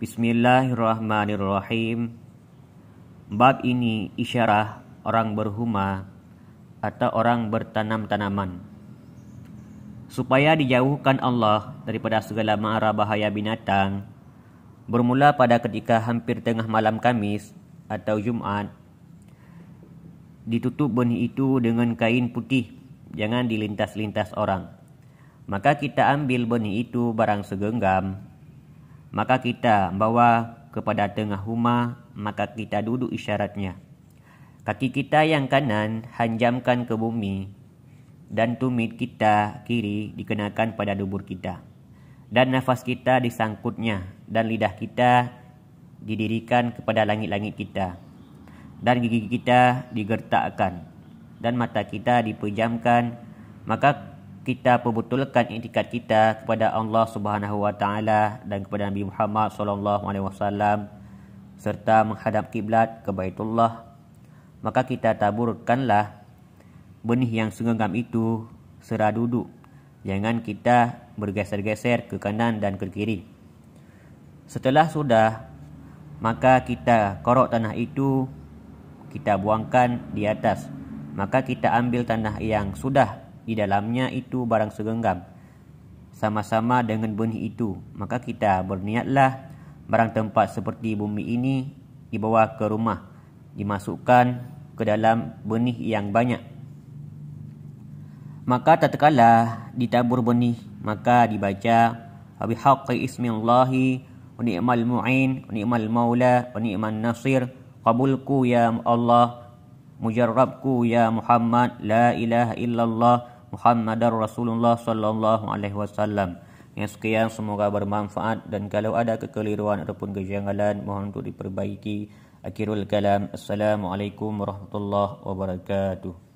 Bismillahirrahmanirrahim. Bab ini isyarah orang berhuma atau orang bertanam tanaman. Supaya dijauhkan Allah daripada segala mara bahaya binatang. Bermula pada ketika hampir tengah malam Kamis atau Jumaat. ditutup benih itu dengan kain putih jangan dilintas-lintas orang maka kita ambil benih itu barang segenggam maka kita bawa kepada tengah rumah maka kita duduk isyaratnya kaki kita yang kanan hanjamkan ke bumi dan tumit kita kiri dikenakan pada dubur kita dan nafas kita disangkutnya dan lidah kita didirikan kepada langit-langit kita dan gigi kita digertakkan dan mata kita dipejamkan maka kita perbetulkan intikat kita kepada Allah Subhanahu Wa Taala dan kepada Nabi Muhammad Sallallahu Alaihi Wasallam serta menghadap kiblat ke Baitullah maka kita taburkanlah benih yang segenggam itu sera duduk jangan kita bergeser-geser ke kanan dan ke kiri setelah sudah maka kita korok tanah itu kita buangkan di atas maka kita ambil tanah yang sudah di dalamnya itu barang segenggam sama-sama dengan benih itu maka kita berniatlah barang tempat seperti bumi ini dibawa ke rumah dimasukkan ke dalam benih yang banyak maka tatkala ditabur benih maka dibaca bi haqqi ismillahi wa ni'mal mu'in wa ni'mal maula wa ni'man nasir qabulku ya allah mujarrabku ya muhammad la ilaha illallah Muhammadar Rasulullah sallallahu alaihi wasallam. Yang sekian semoga bermanfaat dan kalau ada kekeliruan ataupun kejanggalan mohon untuk diperbaiki. Akhirul kalam. Assalamualaikum warahmatullahi wabarakatuh.